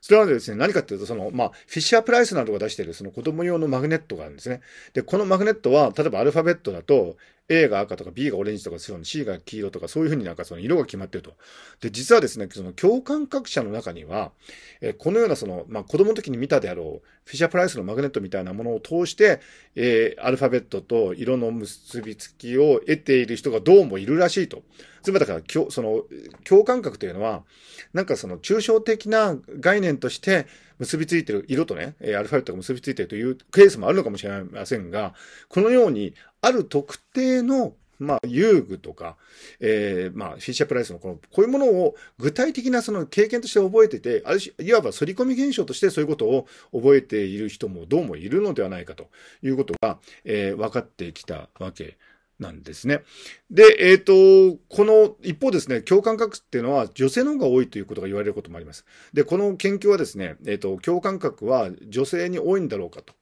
それはですね、何かっていうと、その、まあ、フィッシャープライスなどが出している、その子供用のマグネットがあるんですね。で、このマグネットは、例えばアルファベットだと、A が赤とか B がオレンジとか白の C が黄色とか、そういうふうになんかその色が決まってると。で、実はですね、その共感覚者の中には、えこのようなその、まあ、子供の時に見たであろう、フィッシャープライスのマグネットみたいなものを通して、えー、アルファベットと色の結びつきを得ている人がどうもいるらしいと。つまりだから、きその、共感覚というのは、なんかその抽象的な概念として結びついてる、色とね、え、アルファベットが結びついてるというケースもあるのかもしれませんが、このように、ある特定のまあ、遊具とか、えー、まあ、フィッシャープライスのこの、こういうものを具体的なその経験として覚えてて、あるし、いわば反り込み現象としてそういうことを覚えている人もどうもいるのではないかということが、えー、分かってきたわけなんですね。で、えっ、ー、と、この一方ですね、共感覚っていうのは女性の方が多いということが言われることもあります。で、この研究はですね、えっ、ー、と、共感覚は女性に多いんだろうかと。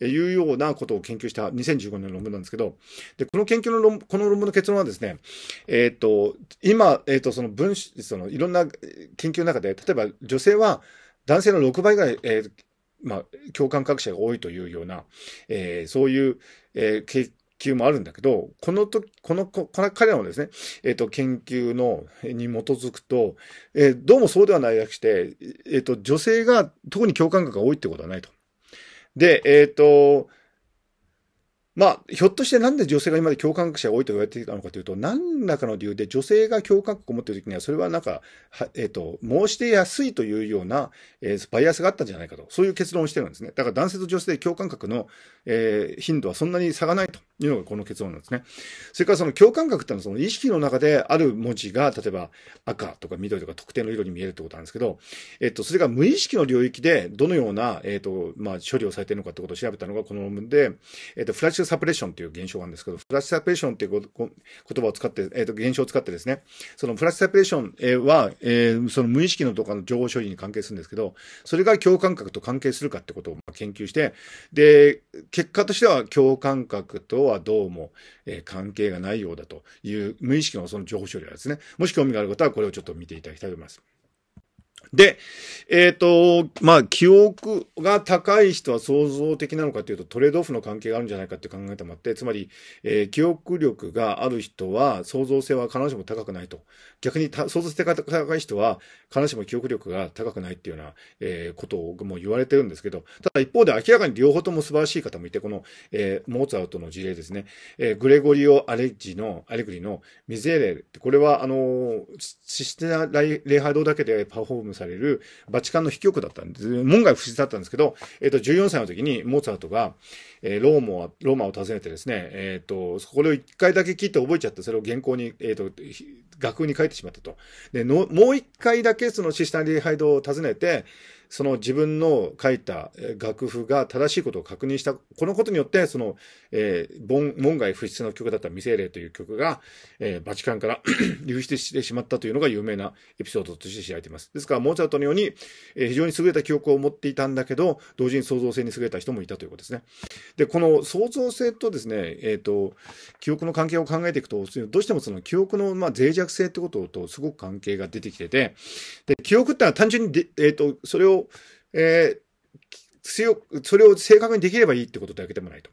いうようなことを研究した2015年の論文なんですけど、で、この研究の論、この論文の結論はですね、えっ、ー、と、今、えっ、と、その分子、そのいろんな研究の中で、例えば女性は男性の6倍ぐらい、えー、まあ、共感覚者が多いというような、えー、そういう、えー、究もあるんだけど、このとこの、この彼らのですね、えっ、ー、と、研究の、に基づくと、えー、どうもそうではないらして、えっ、ー、と、女性が特に共感覚が多いってことはないと。で、えっ、と、まあ、ひょっとしてなんで女性が今まで共感覚者が多いと言われていたのかというと、何らかの理由で女性が共感覚を持っているときには、それはなんか、えっ、ー、と、申してやすいというような、えー、バイアスがあったんじゃないかと、そういう結論をしてるんですね。だから男性と女性で共感覚の、えー、頻度はそんなに差がないというのがこの結論なんですね。それからその共感覚ってのはその意識の中である文字が、例えば赤とか緑とか特定の色に見えるってことなんですけど、えっ、ー、と、それが無意識の領域でどのような、えっ、と、まあ、処理をされているのかってことを調べたのがこの論文で、えっ、と、フラッシュサプレッションという現象があるんですけど、フラッシュサプレッションという言葉を使って、えっ、ー、と、現象を使ってですね、そのフラッシュサプレッション、えは、えー、その無意識のとかの情報処理に関係するんですけど、それが共感覚と関係するかってことを研究して、で、結果としては共感覚とはどうも、えー、関係がないようだという無意識のその情報処理はですね、もし興味がある方はこれをちょっと見ていただきたいと思います。で、えっ、ー、と、まあ、記憶が高い人は創造的なのかというと、トレードオフの関係があるんじゃないかって考えたもあって、つまり、えー、記憶力がある人は、創造性は必ずしも高くないと。逆に、創造性が高い人は、必ずしも記憶力が高くないっていうような、えー、ことをも言われてるんですけど、ただ一方で明らかに両方とも素晴らしい方もいて、この、えー、モーツァルトの事例ですね、えー、グレゴリオ・アレッジの、アレグリのミゼーレ、これは、あの、システナ礼拝堂だけでパフォーム務されるバチカンの秘教だったんです。門外不出だったんですけど、えっ、ー、と、14歳の時にモーツァルトが、えー、ローマを、ローマを訪ねてですね、えっ、ー、と、これを一回だけ聞いて覚えちゃって、それを原稿に、えっ、と、楽譜に書いてしまったと。で、のもう一回だけそのシスタンリーハイドを訪ねて、その自分の書いた楽譜が正しいことを確認した、このことによって、その、えー、門外不出の曲だった未精霊という曲が、えー、バチカンから *clears throat* 流出してしまったというのが有名なエピソードとして知られています。ですから、モーツァルトのように、えー、非常に優れた記憶を持っていたんだけど、同時に創造性に優れた人もいたということですね。で、この創造性とですね、えっ、ー、と、記憶の関係を考えていくと、どうしてもその記憶の、まあ、脆弱性ってこととすごく関係が出てきてて、で、記憶ってのは単純にで、えっ、ー、と、それをえー、強く、それを正確にできればいいってことだけでもないと。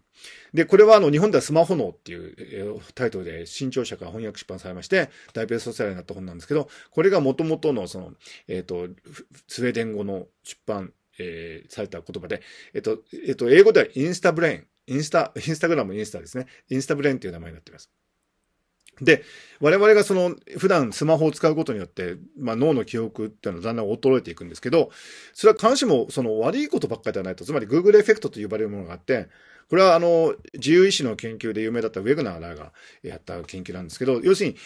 で、これはあの、日本ではスマホ脳っていう、えタイトルで新潮社から翻訳出版されまして、大ベーストセラーになった本なんですけど、これが元々のその、えっ、ー、と、スウェーデン語の出版、えー、された言葉で、えっ、ー、と、えっ、と、英語ではインスタブレイン、インスタ、インスタグラムインスタですね。インスタブレインっていう名前になっています。で、我々がその普段スマホを使うことによって、まあ、脳の記憶っていうのはだんだん衰えていくんですけど、それは関ずしもその悪いことばっかりではないと、つまり Google エフェクトと呼ばれるものがあって、これはあの自由意志の研究で有名だったウェグナーらがやった研究なんですけど、要するに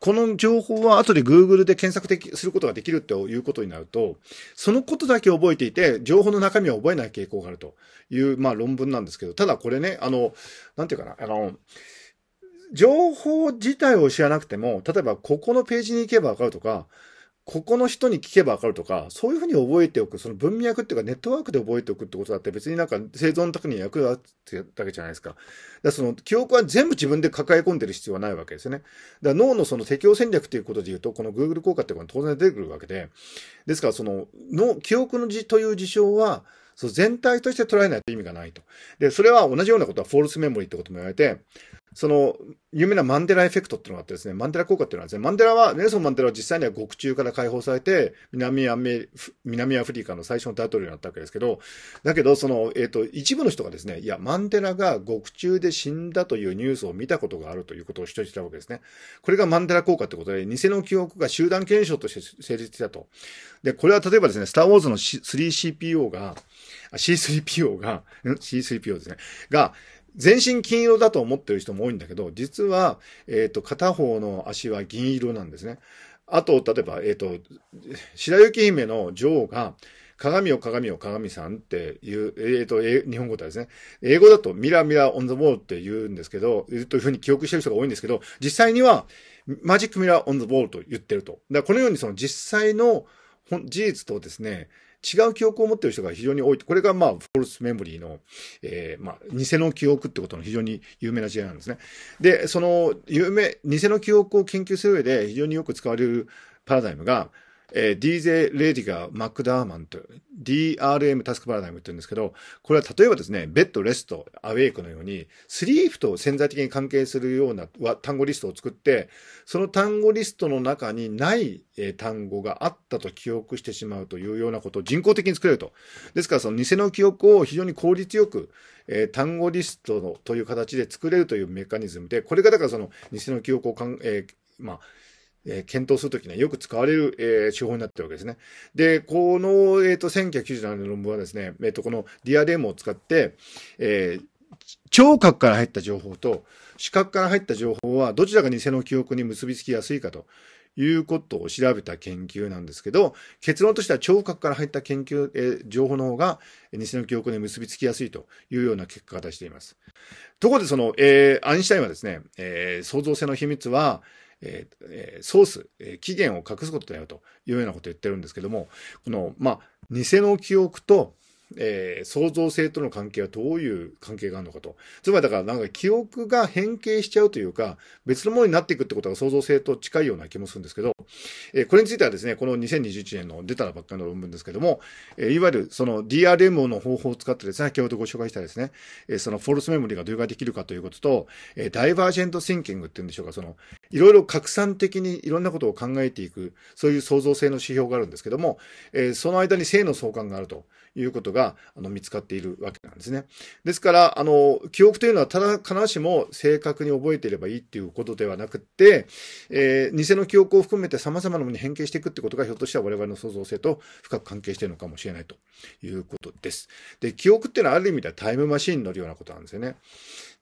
この情報は後で Google で検索的することができるということになると、そのことだけ覚えていて、情報の中身は覚えない傾向があるという、まあ、論文なんですけど、ただこれね、あの、なんていうかな、あの、情報自体を知らなくても、例えばここのページに行けばわかるとか、ここの人に聞けばわかるとか、そういうふうに覚えておく、その文脈っていうかネットワークで覚えておくってことだって別になんか生存の時に役立つだけじゃないですか。だその記憶は全部自分で抱え込んでる必要はないわけですよね。だ脳のその適応戦略っていうことで言うと、この Google 効果っていうのは当然出てくるわけで、ですからその脳、記憶の字という事象は、そう全体として捉えないと意味がないと。で、それは同じようなことはフォールスメモリーってことも言われて、その、有名なマンデラエフェクトっていうのがあってですね、マンデラ効果っていうのはですね、マンデラは、ネルソン・マンデラは実際には獄中から解放されて、南アメ、南アフリカの最初の大統領になったわけですけど、だけど、その、えっ、ー、と、一部の人がですね、いや、マンデラが獄中で死んだというニュースを見たことがあるということを主張してたわけですね。これがマンデラ効果ってことで、偽の記憶が集団検証として成立したと。で、これは例えばですね、スター・ウォーズの 3CPO が、C3PO が、C3PO ですね。が、全身金色だと思ってる人も多いんだけど、実は、えっ、ー、と、片方の足は銀色なんですね。あと、例えば、えっ、ー、と、白雪姫の女王が、鏡を鏡を鏡さんっていう、えっ、ー、と、日本語ではですね、英語だとミラミラオンザボールって言うんですけど、というふうに記憶してる人が多いんですけど、実際にはマジックミラーオンザボールと言ってると。だからこのようにその実際の事実とですね、違う記憶を持ってる人が非常に多い。これがまあ、フォルスメモリーの、えー、まあ、偽の記憶ってことの非常に有名な事例なんですね。で、その、有名、偽の記憶を研究する上で非常によく使われるパラダイムが、えー、DJ レディガー・マクダーマンと DRM タスクパラダイムって言うんですけど、これは例えばですね、ベッド、レスト、アウェイクのように、スリープと潜在的に関係するような単語リストを作って、その単語リストの中にない、えー、単語があったと記憶してしまうというようなことを人工的に作れると。ですからその偽の記憶を非常に効率よく、えー、単語リストのという形で作れるというメカニズムで、これがだからその偽の記憶をかん、えー、まあ、えー、検討するときにはよく使われる、えー、手法になってるわけですね。で、この、えっ、ー、と、1997年の論文はですね、えっ、ー、と、このディアデーを使って、えー、聴覚から入った情報と視覚から入った情報はどちらが偽の記憶に結びつきやすいかということを調べた研究なんですけど、結論としては聴覚から入った研究、え情報の方が偽の記憶に結びつきやすいというような結果が出しています。ところでその、えー、アインシュタインはですね、えー、創造性の秘密は、えーえソース、えー、期限を隠すことだよというようなことを言ってるんですけども、この、まあ、偽の記憶と、えー、創造性との関係はどういう関係があるのかと。つまりだからなんか記憶が変形しちゃうというか、別のものになっていくってことが創造性と近いような気もするんですけど、えー、これについてはですね、この2021年の出たらばっかりの論文ですけども、えー、いわゆるその DRM の方法を使ってですね、先ほどご紹介したですね、えそのフォルスメモリがどれができるかということと、えダイバージェントシンキングっていうんでしょうか、その、いろいろ拡散的にいろんなことを考えていく、そういう創造性の指標があるんですけども、えその間に性の相関があるということががあの見つかっているわけなんですね。ですから、あの、記憶というのはただ必ずしも正確に覚えていればいいっていうことではなくて、えー、偽の記憶を含めて様々なものに変形していくってことがひょっとしたら我々の創造性と深く関係しているのかもしれないということです。で、記憶っていうのはある意味ではタイムマシンに乗るようなことなんですよね。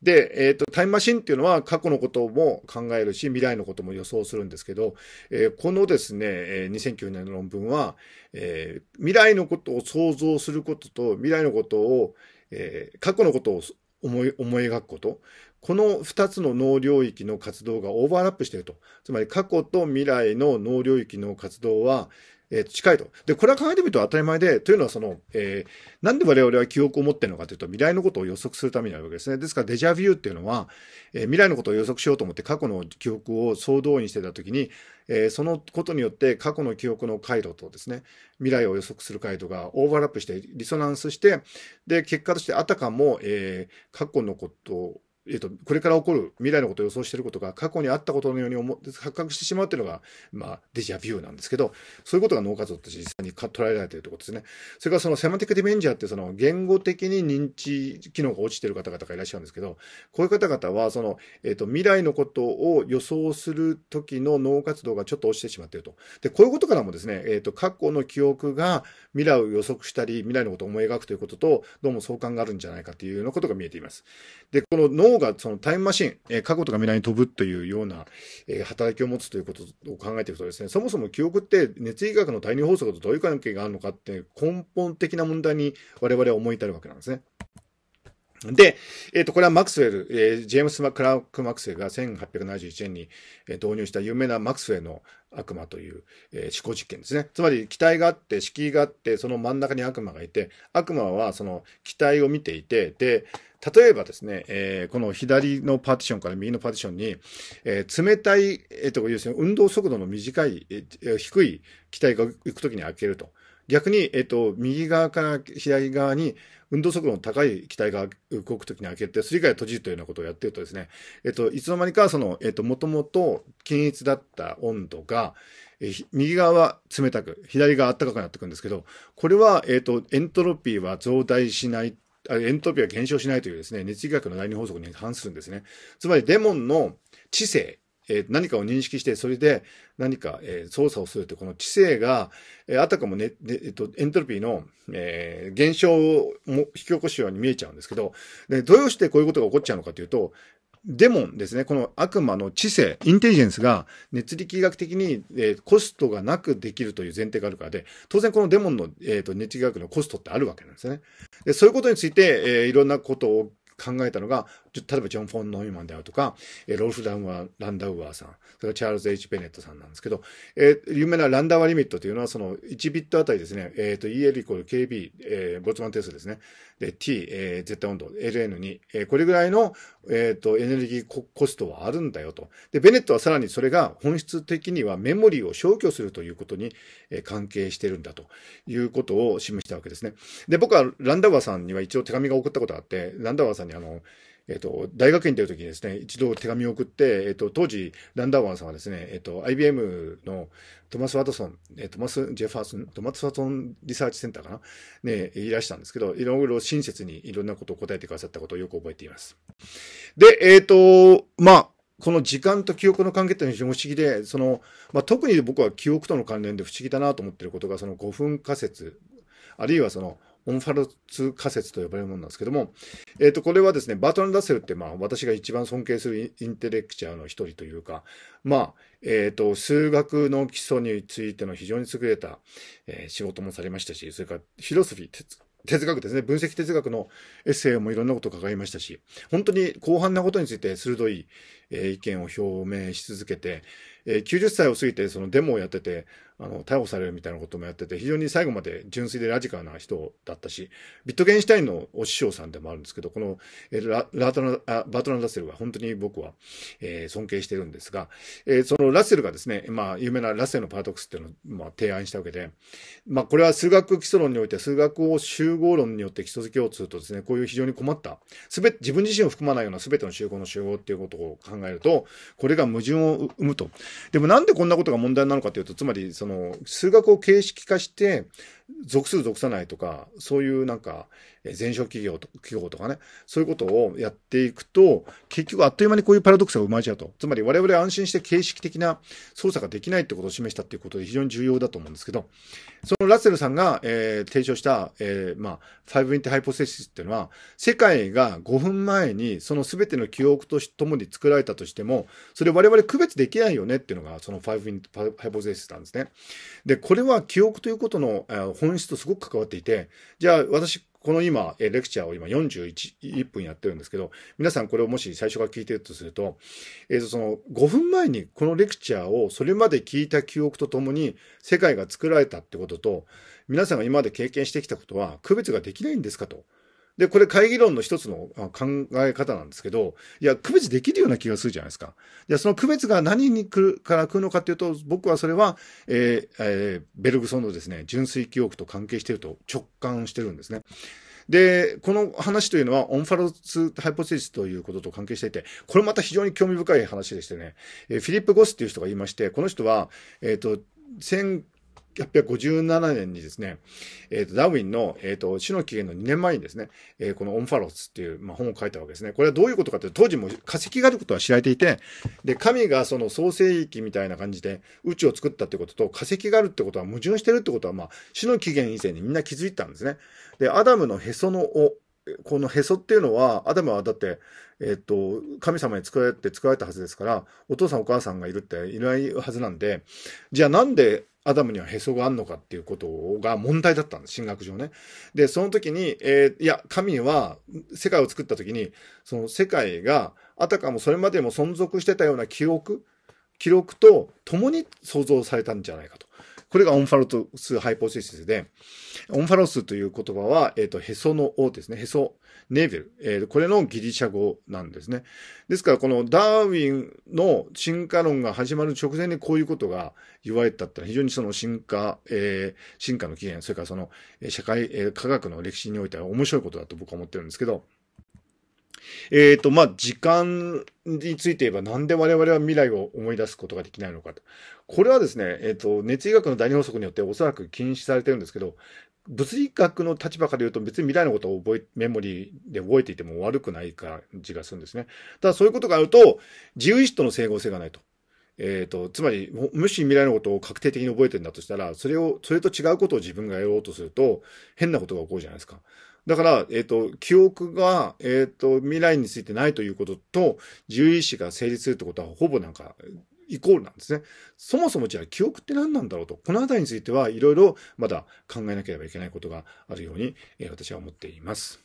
で、えっ、ー、と、タイムマシンっていうのは過去のことも考えるし、未来のことも予想するんですけど、えー、このですね、え2009年の論文は、えー、未来のことを想像することと、未来のことを、え過去のことを思い思い描くこと、この2つの脳領域の活動がオーバーラップしていると。つまり過去と未来の脳領域の活動は、えー、近いと。で、これは考えてみると当たり前で、というのはその、えー、なんで我々は記憶を持ってるのかというと、未来のことを予測するためにあるわけですね。ですから、デジャビューっていうのは、えー、未来のことを予測しようと思って過去の記憶を総動員してたときに、えー、そのことによって過去の記憶の回路とですね、未来を予測する回路がオーバーラップして、リソナンスして、で、結果としてあたかも、えー、過去のことえっと、これから起こる未来のことを予想していることが過去にあったことのように思発覚してしまうというのが、まあ、デジャビューなんですけど、そういうことが脳活動として実際に捉えられているということですね。それからそのセマティックディメンジャーってその言語的に認知機能が落ちている方々がいらっしゃるんですけど、こういう方々はその、えっと、未来のことを予想する時の脳活動がちょっと落ちてしまっていると。で、こういうことからもですね、えっと、過去の記憶が未来を予測したり、未来のことを思い描くということと、どうも相関があるんじゃないかというようなことが見えています。で、この脳脳がそのタイムマシン、えー、過去とか未来に飛ぶというような、えー、働きを持つということを考えていくとですね、そもそも記憶って熱医学の第二法則とどういう関係があるのかって根本的な問題に我々は思い至るわけなんですね。で、えっ、ー、と、これはマクスウェル、えー、ジェームス・クラーク・マクスウェルが1871年に導入した有名なマクスウェルの悪魔という、えー、思考実験ですね。つまり、機体があって、敷居があって、その真ん中に悪魔がいて、悪魔はその機体を見ていて、で、例えばですね、えー、この左のパーティションから右のパーティションに、えー、冷たい、えー、と要するに運動速度の短い、えー、低い機体が行くときに開けると。逆に、えっと、右側から左側に運動速度の高い機体が動くときに開けて、それ以外閉じるというようなことをやってるとですね、えっと、いつの間にか、その、えっと、もともと均一だった温度が、え右側は冷たく、左側は暖かくなっていくんですけど、これは、えっと、エントロピーは増大しないエントロピーは減少しないというですね、熱力学の第二法則に反するんですね。つまり、デモンの知性えー、何かを認識して、それで何か、えー、操作をするって、この知性が、えー、あたかもね、えっと、エントロピーの、えー、現象を引き起こすように見えちゃうんですけど、で、どうしてこういうことが起こっちゃうのかというと、デモンですね、この悪魔の知性、インテリジェンスが、熱力学的に、えー、コストがなくできるという前提があるからで、当然このデモンの、えーと、熱力学のコストってあるわけなんですね。でそういうことについて、えー、いろんなことを考えたのが、例えばジョン・フォン・ノイマンであるとか、ロルフ・ダウワランダウアーさん、それはチャールズ・ H・ ベネットさんなんですけど、えー、有名なランダワリミットというのは、その1ビットあたりですね、えっ、ー、と、EL イコール KB、えー、ボツマン定数ですね、で、T、えー、対温度、LN2、えー、これぐらいの、えっ、ー、と、エネルギーココストはあるんだよと。で、ベネットはさらにそれが本質的にはメモリーを消去するということに、関係してるんだということを示したわけですね。で、僕はランダワーさんには一応手紙が送ったことがあって、ランダワーさんにあの、えっと、大学院に出るときにですね、一度手紙を送って、えっと、当時、ランダーワンさんはですね、えっと、IBM のトマス・ワトソン、えトマス・ジェファーソン、トマス・ワトソンリサーチセンターかな、ね、いらしたんですけど、いろいろ親切にいろんなことを答えてくださったことをよく覚えています。で、えっと、まあ、この時間と記憶の関係というのは非常に不思議で、その、まあ、特に僕は記憶との関連で不思議だなと思っていることが、その5分仮説、あるいはそのオンファルツ仮説と呼ばれるものなんですけども、えっ、ー、と、これはですね、バートラン・ラッセルって、まあ、私が一番尊敬するインテレクチャーの一人というか、まあ、えっ、ー、と、数学の基礎についての非常に優れた、えー、仕事もされましたし、それから、フィロソフィー、哲学ですね、分析哲学のエッセイもいろんなことを伺いましたし、本当に広範なことについて鋭い、えー、意見を表明し続けて、えー、90歳を過ぎてそのデモをやってて、あの、逮捕されるみたいなこともやってて、非常に最後まで純粋でラジカルな人だったし、ビットゲンシュタインのお師匠さんでもあるんですけど、このララトラバトラン・ラッセルは本当に僕は、えー、尊敬してるんですが、えー、そのラッセルがですね、まあ、有名なラッセルのパラドックスっていうのを、まあ、提案したわけで、まあ、これは数学基礎論において、数学を集合論によって基礎づけようとするとですね、こういう非常に困った、すべ自分自身を含まないようなすべての集合の集合っていうことを考えると、これが矛盾を生むと。でもなんでこんなことが問題なのかというと、つまり、そのその、数学を形式化して、属する属さないとか、そういうなんか、全商企業と企業とかね、そういうことをやっていくと、結局あっという間にこういうパラドックスが生まれちゃうと。つまり我々は安心して形式的な操作ができないってことを示したっていうことで非常に重要だと思うんですけど、そのラッセルさんが、えー、提唱した、えー、まあ、5インテハイポセシスっていうのは、世界が5分前にその全ての記憶とともに作られたとしても、それ我々区別できないよねっていうのが、その5インテハイポセシスなんですね。で、これは記憶ということの、えー本質とすごく関わっていて、じゃあ私、この今、レクチャーを今41 1分やってるんですけど、皆さんこれをもし最初から聞いてるとすると、えっ、ー、と、その5分前にこのレクチャーをそれまで聞いた記憶とともに世界が作られたってことと、皆さんが今まで経験してきたことは区別ができないんですかと。で、これ会議論の一つの考え方なんですけど、いや、区別できるような気がするじゃないですか。じその区別が何に来るから来るのかっていうと、僕はそれは、えー、えー、ベルグソンのですね、純粋記憶と関係していると直感してるんですね。で、この話というのは、オンファロスハイポテシスということと関係していて、これまた非常に興味深い話でしてね、えー、フィリップ・ゴスっていう人が言いまして、この人は、えっ、ー、と、1857年にですね、えー、と、ダーウィンの、えー、と、死の起源の2年前にですね、えー、このオンファロスっていう、まあ、本を書いたわけですね。これはどういうことかというと、当時も化石があることは知られていて、で、神がその創世域みたいな感じで宇宙を作ったってことと、化石があるってことは矛盾してるってことは、まあ、死の起源以前にみんな気づいたんですね。で、アダムのへその尾、このへそっていうのは、アダムはだって、えっと、神様に作られて作られたはずですから、お父さんお母さんがいるっていないはずなんで、じゃあなんでアダムにはへそがあんのかっていうことが問題だったんです、神学上ね。で、その時に、えー、いや、神は世界を作った時に、その世界があたかもそれまでも存続してたような記憶、記録と共に創造されたんじゃないかと。これがオンファロトスハイポセシスで、オンファロスという言葉は、えっ、ー、と、へその王ですね。へそ、ネーベル。えー、これのギリシャ語なんですね。ですから、このダーウィンの進化論が始まる直前にこういうことが言われたってのは非常にその進化、えー、進化の起源、それからその社会、えー、科学の歴史においては面白いことだと僕は思ってるんですけど、えっ、ー、と、まあ、時間について言えばなんで我々は未来を思い出すことができないのかと。これはですね、えっ、ー、と、熱医学の第二法則によっておそらく禁止されてるんですけど、物理学の立場から言うと別に未来のことを覚え、メモリーで覚えていても悪くない感じがするんですね。ただそういうことがあると、自由意志との整合性がないと。えっ、ー、と、つまり、もし未来のことを確定的に覚えてるんだとしたら、それを、それと違うことを自分がやろうとすると、変なことが起こるじゃないですか。だから、えっ、ー、と、記憶が、えっ、ー、と、未来についてないということと、獣医師が成立するってことは、ほぼなんか、イコールなんですね。そもそもじゃあ記憶って何なんだろうと、この辺りについてはいろいろまだ考えなければいけないことがあるように、えー、私は思っています。